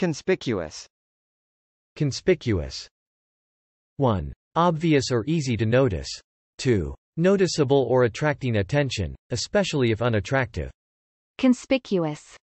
Conspicuous. Conspicuous. 1. Obvious or easy to notice. 2. Noticeable or attracting attention, especially if unattractive. Conspicuous.